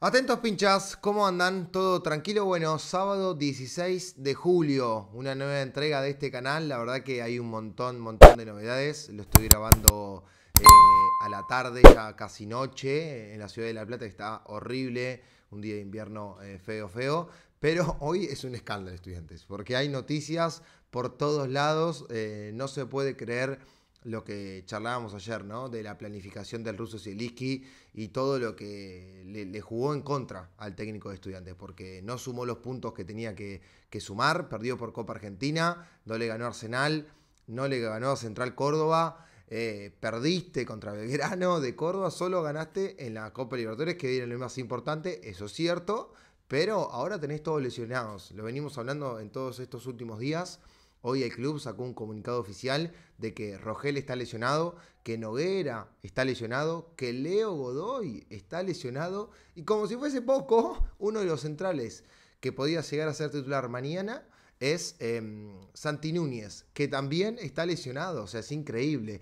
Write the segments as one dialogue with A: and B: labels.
A: Atentos pinchas, ¿cómo andan? ¿Todo tranquilo? Bueno, sábado 16 de julio, una nueva entrega de este canal. La verdad que hay un montón, montón de novedades. Lo estoy grabando eh, a la tarde, ya casi noche, en la ciudad de La Plata. que Está horrible, un día de invierno eh, feo, feo. Pero hoy es un escándalo, estudiantes, porque hay noticias por todos lados. Eh, no se puede creer lo que charlábamos ayer, ¿no? De la planificación del ruso Siliski y todo lo que le, jugó en contra al técnico de estudiantes, porque no sumó los puntos que tenía que, sumar, perdió por Copa Argentina, no le ganó Arsenal, no le ganó Central Córdoba, eh, perdiste contra Belgrano de Córdoba, solo ganaste en la Copa Libertadores, que era lo más importante, eso es cierto, pero ahora tenés todos lesionados, lo venimos hablando en todos estos últimos días Hoy el club sacó un comunicado oficial de que Rogel está lesionado, que Noguera está lesionado, que Leo Godoy está lesionado y como si fuese poco, uno de los centrales que podía llegar a ser titular mañana es Santinúñez, em, Santi Núñez, que también está lesionado, o sea, es increíble.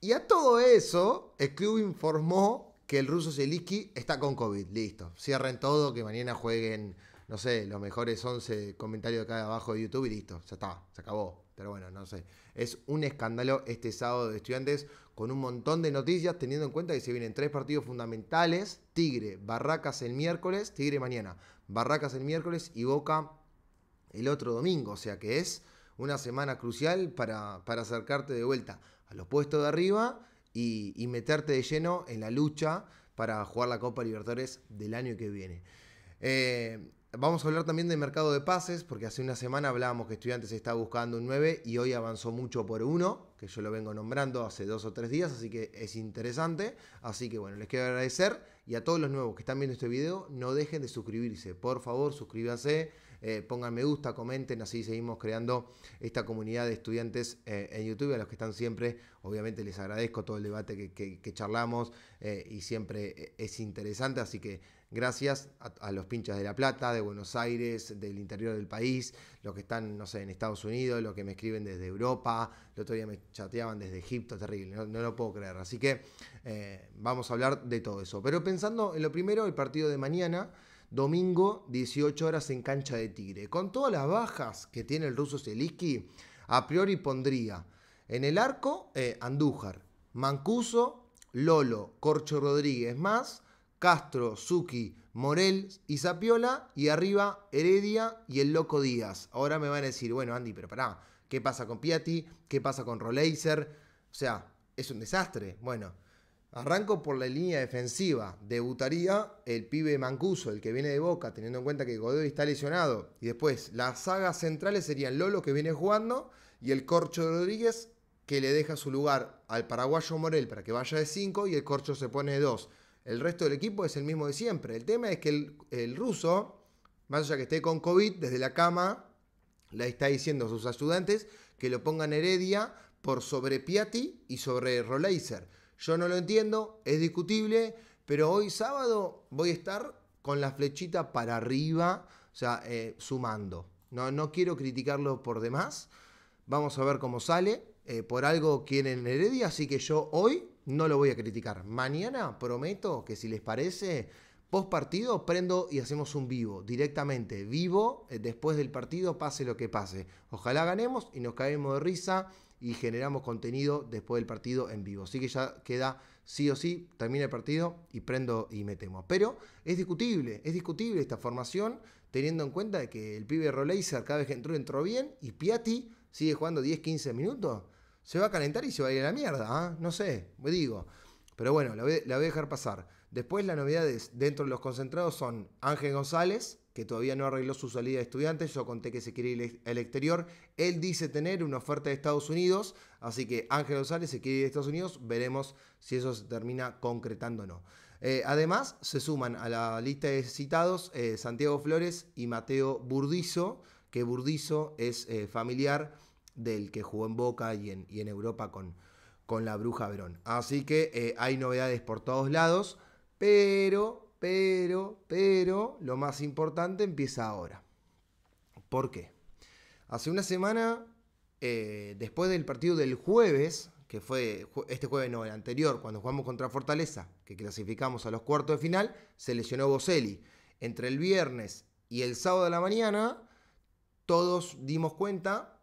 A: Y a todo eso, el club informó que el ruso Zeliski está con COVID, listo. Cierren todo, que mañana jueguen no sé, los mejores 11 comentarios de acá abajo de YouTube y listo, ya está, se acabó. Pero bueno, no sé. Es un escándalo este sábado de estudiantes con un montón de noticias, teniendo en cuenta que se vienen tres partidos fundamentales: Tigre, Barracas el miércoles, Tigre mañana, Barracas el miércoles y Boca el otro domingo. O sea que es una semana crucial para, acercarte de vuelta a los puestos de arriba y, meterte de lleno en la lucha para jugar la Copa Libertadores del año que viene. Eh, Vamos a hablar también del mercado de pases, porque hace una semana hablábamos que Estudiantes está buscando un 9 y hoy avanzó mucho por uno, que yo lo vengo nombrando hace dos o tres días, así que es interesante. Así que bueno, les quiero agradecer y a todos los nuevos que están viendo este video, no dejen de suscribirse. Por favor, suscríbanse, eh, pongan me gusta, comenten, así seguimos creando esta comunidad de estudiantes eh, en YouTube. A los que están siempre, obviamente les agradezco todo el debate que, charlamos eh, y siempre es interesante, así que gracias a, los pinchas de La Plata, de Buenos Aires, del interior del país, los que están, no sé, en Estados Unidos, los que me escriben desde Europa, el otro día me chateaban desde Egipto, terrible, no, lo puedo creer. Así que eh, vamos a hablar de todo eso. Pero pensando en lo primero, el partido de mañana domingo 18 horas en cancha de Tigre. Con todas las bajas que tiene el ruso Selicki, a priori pondría en el arco eh, Andújar, Mancuso, Lolo, Corcho Rodríguez más Castro, Suki, Morel y Zapiola. Y arriba Heredia y el Loco Díaz. Ahora me van a decir, bueno, Andy, pero pará, ¿qué pasa con Piatti? ¿Qué pasa con Roleiser? O sea, es un desastre. Bueno, arranco por la línea defensiva. Debutaría el pibe Mancuso, el que viene de Boca, teniendo en cuenta que Godoy está lesionado. Y después, las sagas centrales serían Lolo, que viene jugando, y el Corcho Rodríguez, que le deja su lugar al paraguayo Morel para que vaya de 5 y el Corcho se pone de 2. El resto del equipo es el mismo de siempre. El tema es que el, ruso, más allá que esté con COVID, desde la cama le está diciendo a sus ayudantes que lo pongan Heredia por sobre Piatti y sobre Roleiser. Yo no lo entiendo, es discutible, pero hoy sábado voy a estar con la flechita para arriba, o sea, eh, sumando. No, no quiero criticarlo por demás. Vamos a ver cómo sale. Eh, por algo quieren Heredia, así que yo hoy no lo voy a criticar. Mañana prometo que si les parece, post partido prendo y hacemos un vivo, directamente, vivo, eh, después del partido, pase lo que pase. Ojalá ganemos y nos caemos de risa y generamos contenido después del partido en vivo. Así que ya queda sí o sí, termina el partido y prendo y metemos. Pero es discutible, es discutible esta formación, teniendo en cuenta que el pibe Roleiser cada vez que entró entró bien y Piatti sigue jugando 10-15 minutos se va a calentar y se va a ir a la mierda, ¿ah? no sé, me digo. Pero bueno, la voy, a dejar pasar. Después las novedades dentro de los concentrados son Ángel González, que todavía no arregló su salida de estudiantes, yo conté que se quiere ir al exterior, él dice tener una oferta de Estados Unidos, así que Ángel González se quiere ir a Estados Unidos, veremos si eso se termina concretando o no. Eh, además, se suman a la lista de citados eh, Santiago Flores y Mateo Burdizo, que Burdizo es eh, familiar del que jugó en Boca y en, Europa con, con la Bruja Verón. Así que eh, hay novedades por todos lados, pero, pero, pero lo más importante empieza ahora. ¿Por qué? Hace una semana, eh, después del partido del jueves, que fue este jueves, no, el anterior, cuando jugamos contra Fortaleza, que clasificamos a los cuartos de final, se lesionó Boselli. Entre el viernes y el sábado de la mañana, todos dimos cuenta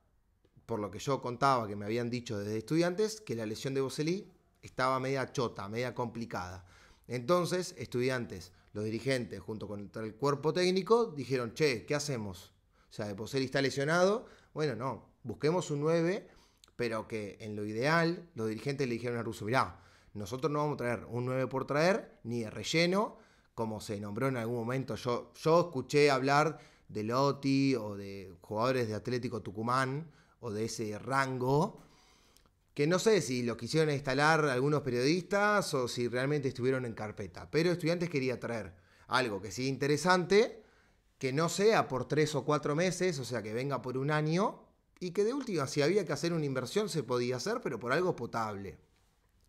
A: por lo que yo contaba que me habían dicho desde estudiantes, que la lesión de Boselli estaba media chota, media complicada. Entonces, estudiantes, los dirigentes, junto con el cuerpo técnico, dijeron, che, ¿qué hacemos? O sea, Boselli está lesionado, bueno, no, busquemos un 9, pero que en lo ideal los dirigentes le dijeron a Russo, mirá, nosotros no vamos a traer un 9 por traer, ni de relleno, como se nombró en algún momento. Yo, yo escuché hablar de Lotti o de jugadores de Atlético Tucumán, o de ese rango, que no sé si lo quisieron instalar algunos periodistas o si realmente estuvieron en carpeta, pero estudiantes quería traer algo que sea interesante, que no sea por tres o cuatro meses, o sea, que venga por un año, y que de última, si había que hacer una inversión, se podía hacer, pero por algo potable.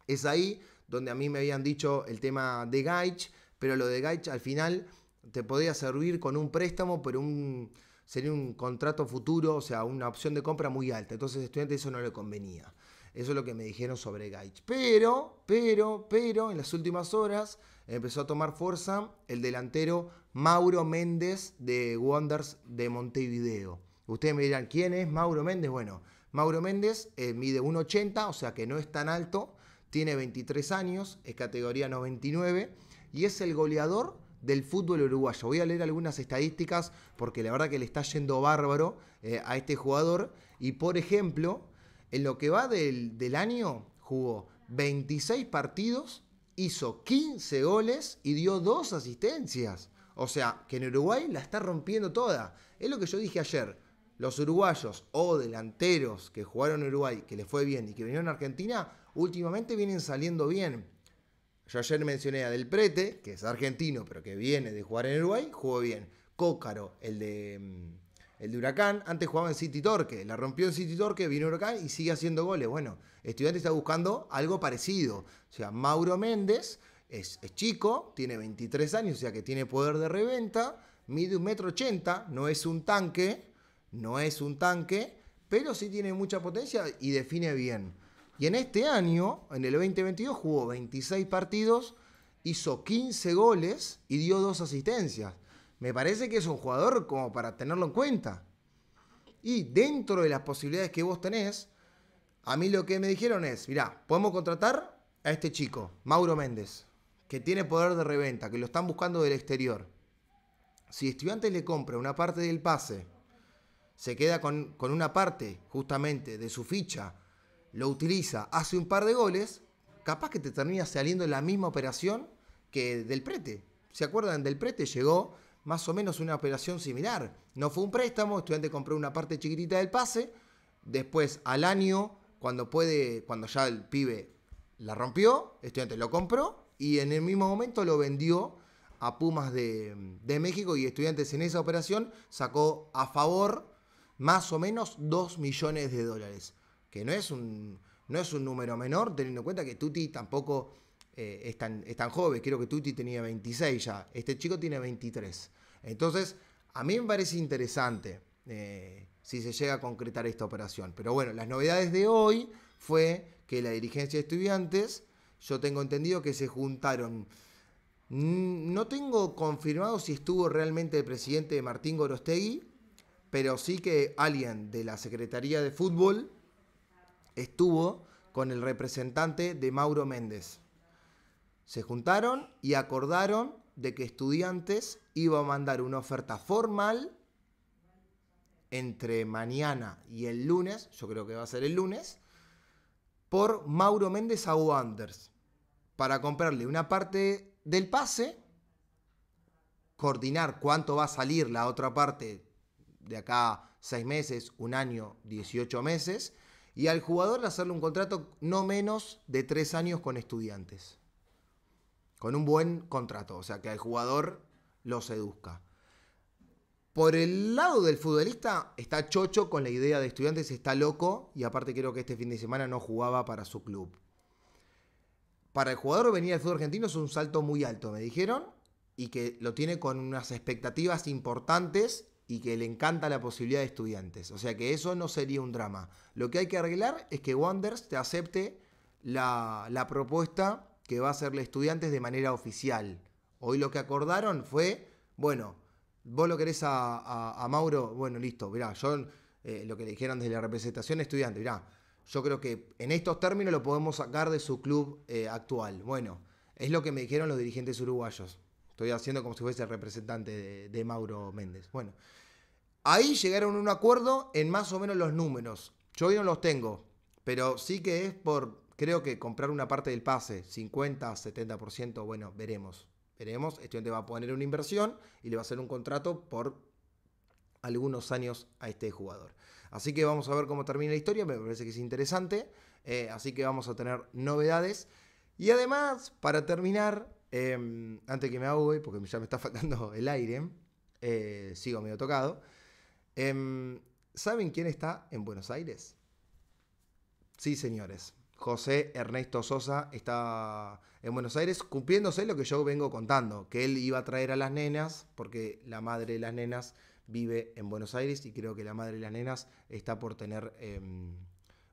A: Es ahí donde a mí me habían dicho el tema de Gaich, pero lo de Gaich al final te podía servir con un préstamo, pero un, sería un contrato futuro, o sea, una opción de compra muy alta. Entonces, estudiante eso no le convenía. Eso es lo que me dijeron sobre Gaich. Pero, pero, pero, en las últimas horas empezó a tomar fuerza el delantero Mauro Méndez de Wonders de Montevideo. Ustedes me dirán, ¿quién es Mauro Méndez? Bueno, Mauro Méndez eh, mide 1,80, o sea que no es tan alto, tiene 23 años, es categoría 99 y es el goleador del fútbol uruguayo. Voy a leer algunas estadísticas porque la verdad que le está yendo bárbaro eh, a este jugador. Y por ejemplo, en lo que va del, del año, jugó 26 partidos, hizo 15 goles y dio 2 asistencias. O sea, que en Uruguay la está rompiendo toda. Es lo que yo dije ayer. Los uruguayos o delanteros que jugaron en Uruguay, que les fue bien y que vinieron a Argentina, últimamente vienen saliendo bien. Yo ayer mencioné a Del Prete, que es argentino, pero que viene de jugar en Uruguay, jugó bien. Cócaro, el de, mm, el Huracán, antes jugaba en City Torque, la rompió en City Torque, vino Huracán y sigue haciendo goles. Bueno, Estudiante está buscando algo parecido. O sea, Mauro Méndez es, es chico, tiene 23 años, o sea que tiene poder de reventa, mide un metro ochenta, no es un tanque, no es un tanque, pero sí tiene mucha potencia y define bien. Y en este año, en el 2022, jugó 26 partidos, hizo 15 goles y dio dos asistencias. Me parece que es un jugador como para tenerlo en cuenta. Y dentro de las posibilidades que vos tenés, a mí lo que me dijeron es, mirá, podemos contratar a este chico, Mauro Méndez, que tiene poder de reventa, que lo están buscando del exterior. Si Estudiantes le compra una parte del pase, se queda con una parte justamente de su ficha, lo utiliza, hace un par de goles, capaz que te termina saliendo la misma operación que del prete. ¿Se acuerdan? Del prete llegó más o menos una operación similar. No fue un préstamo, estudiante compró una parte chiquitita del pase, después al año, cuando puede, cuando ya el pibe la rompió, estudiante lo compró y en el mismo momento lo vendió a Pumas de, de México y estudiantes en esa operación sacó a favor más o menos 2 millones de dólares que no es un, no es un número menor, teniendo en cuenta que Tuti tampoco eh, es, tan, es, tan, joven. Creo que Tuti tenía 26 ya. Este chico tiene 23. Entonces, a mí me parece interesante eh, si se llega a concretar esta operación. Pero bueno, las novedades de hoy fue que la dirigencia de estudiantes, yo tengo entendido que se juntaron. Mm, no tengo confirmado si estuvo realmente el presidente Martín Gorostegui, pero sí que alguien de la Secretaría de Fútbol estuvo con el representante de Mauro Méndez. Se juntaron y acordaron de que estudiantes iba a mandar una oferta formal entre mañana y el lunes, yo creo que va a ser el lunes, por Mauro Méndez a Anders para comprarle una parte del pase, coordinar cuánto va a salir la otra parte de acá seis meses, un año, 18 meses, y al jugador hacerle un contrato no menos de tres años con estudiantes. Con un buen contrato, o sea, que al jugador lo seduzca. Por el lado del futbolista, está chocho con la idea de estudiantes, está loco y aparte creo que este fin de semana no jugaba para su club. Para el jugador venir al fútbol argentino es un salto muy alto, me dijeron, y que lo tiene con unas expectativas importantes y que le encanta la posibilidad de estudiantes. O sea que eso no sería un drama. Lo que hay que arreglar es que Wanders te acepte la, propuesta que va a hacerle estudiantes de manera oficial. Hoy lo que acordaron fue, bueno, vos lo querés a, Mauro, bueno, listo, mirá, yo eh, lo que le dijeron desde la representación estudiante, mirá, yo creo que en estos términos lo podemos sacar de su club eh, actual. Bueno, es lo que me dijeron los dirigentes uruguayos. Estoy haciendo como si fuese el representante de, Mauro Méndez. Bueno, ahí llegaron a un acuerdo en más o menos los números. Yo hoy no los tengo, pero sí que es por, creo que comprar una parte del pase, 50, 70%, bueno, veremos. Veremos, estudiante va a poner una inversión y le va a hacer un contrato por algunos años a este jugador. Así que vamos a ver cómo termina la historia, me parece que es interesante. Eh, así que vamos a tener novedades. Y además, para terminar, Em, antes que me ahogue, porque ya me está faltando el aire, eh, sigo medio tocado. Em, ¿Saben quién está en Buenos Aires? Sí, señores. José Ernesto Sosa está en Buenos Aires cumpliéndose lo que yo vengo contando, que él iba a traer a las nenas, porque la madre de las nenas vive en Buenos Aires y creo que la madre de las nenas está por tener, em,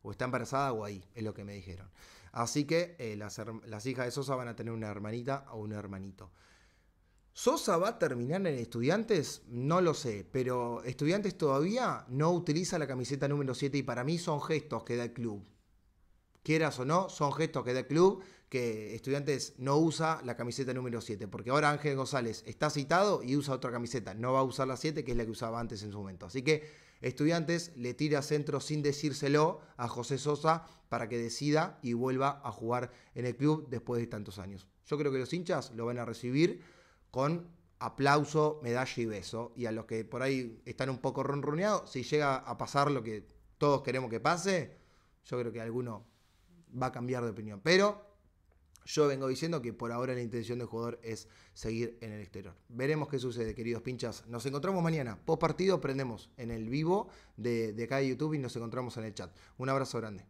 A: o está embarazada o ahí, es lo que me dijeron. Así que eh, las, las hijas de Sosa van a tener una hermanita o un hermanito. ¿Sosa va a terminar en estudiantes? No lo sé, pero estudiantes todavía no utiliza la camiseta número 7 y para mí son gestos que da el club. Quieras o no, son gestos que da el club que estudiantes no usa la camiseta número 7, porque ahora Ángel González está citado y usa otra camiseta, no va a usar la 7 que es la que usaba antes en su momento. Así que Estudiantes le tira centro sin decírselo a José Sosa para que decida y vuelva a jugar en el club después de tantos años. Yo creo que los hinchas lo van a recibir con aplauso, medalla y beso. Y a los que por ahí están un poco ronroneados, si llega a pasar lo que todos queremos que pase, yo creo que alguno va a cambiar de opinión. Pero yo vengo diciendo que por ahora la intención del jugador es seguir en el exterior. Veremos qué sucede, queridos pinchas. Nos encontramos mañana. Post partido prendemos en el vivo de, de acá de YouTube y nos encontramos en el chat. Un abrazo grande.